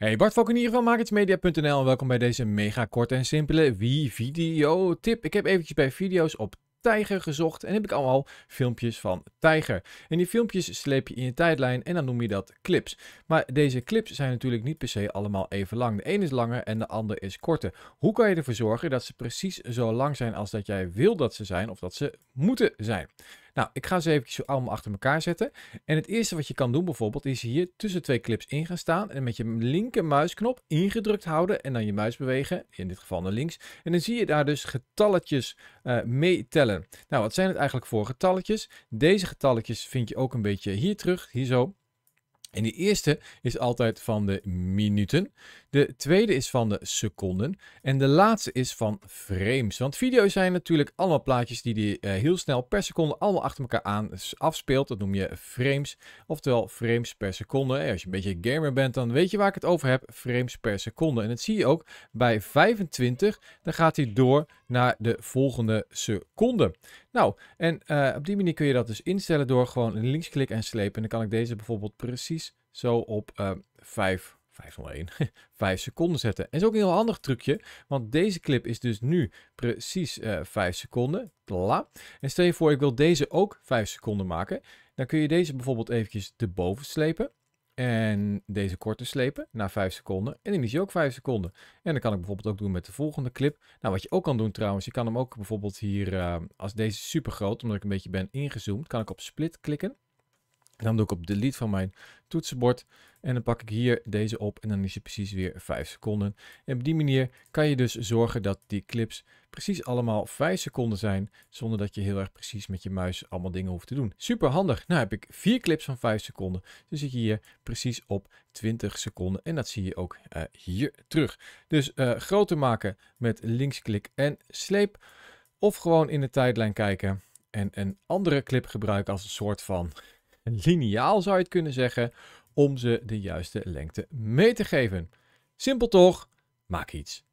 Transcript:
Hey Bart hier van MarketsMedia.nl en welkom bij deze mega korte en simpele wie video tip. Ik heb eventjes bij video's op tijger gezocht en heb ik allemaal filmpjes van tijger. En die filmpjes sleep je in je tijdlijn en dan noem je dat clips. Maar deze clips zijn natuurlijk niet per se allemaal even lang. De een is langer en de ander is korter. Hoe kan je ervoor zorgen dat ze precies zo lang zijn als dat jij wil dat ze zijn of dat ze moeten zijn? Nou, ik ga ze even allemaal achter elkaar zetten. En het eerste wat je kan doen bijvoorbeeld is hier tussen twee clips in gaan staan. En met je linker muisknop ingedrukt houden en dan je muis bewegen. In dit geval naar links. En dan zie je daar dus getalletjes uh, eh, mee tellen. Nou, wat zijn het eigenlijk voor getalletjes? Deze getalletjes vind je ook een beetje hier terug, hier zo. En de eerste is altijd van de minuten. De tweede is van de seconden. En de laatste is van frames. Want video's zijn natuurlijk allemaal plaatjes die, die eh, heel snel per seconde allemaal achter elkaar aan afspeelt. Dat noem je frames. Oftewel frames per seconde. En als je een beetje gamer bent, dan weet je waar ik het over heb. Frames per seconde. En dat zie je ook bij 25. Dan gaat hij door naar de volgende seconde. Nou, en eh, op die manier kun je dat dus instellen door gewoon linksklik en slepen. En dan kan ik deze bijvoorbeeld precies zo op uh, 5, 501, 5 seconden zetten. En dat is ook een heel handig trucje, want deze clip is dus nu precies uh, eh, 5 seconden. Tla. En stel je voor, ik wil deze ook 5 seconden maken. Dan kun je deze bijvoorbeeld eventjes boven slepen. En deze korter slepen na 5 seconden. En dan is hij ook 5 seconden. En dan kan ik bijvoorbeeld ook doen met de volgende clip. Nou, wat je ook kan doen trouwens, je kan hem ook bijvoorbeeld hier, ehm, als deze super groot, omdat ik een beetje ben ingezoomd, kan ik op split klikken dan doe ik op delete van mijn toetsenbord. En dan pak ik hier deze op en dan is het precies weer 5 seconden. En op die manier kan je dus zorgen dat die clips precies allemaal 5 seconden zijn. Zonder dat je heel erg precies met je muis allemaal dingen hoeft te doen. Super handig. Nou heb ik 4 clips van 5 seconden. Dus zit je hier precies op 20 seconden. En dat zie je ook eh, hier terug. Dus eh, groter maken met linksklik en sleep. Of gewoon in de tijdlijn kijken. En een andere clip gebruiken als een soort van liniaal zou je het kunnen zeggen, om ze de juiste lengte mee te geven. Simpel toch? Maak iets.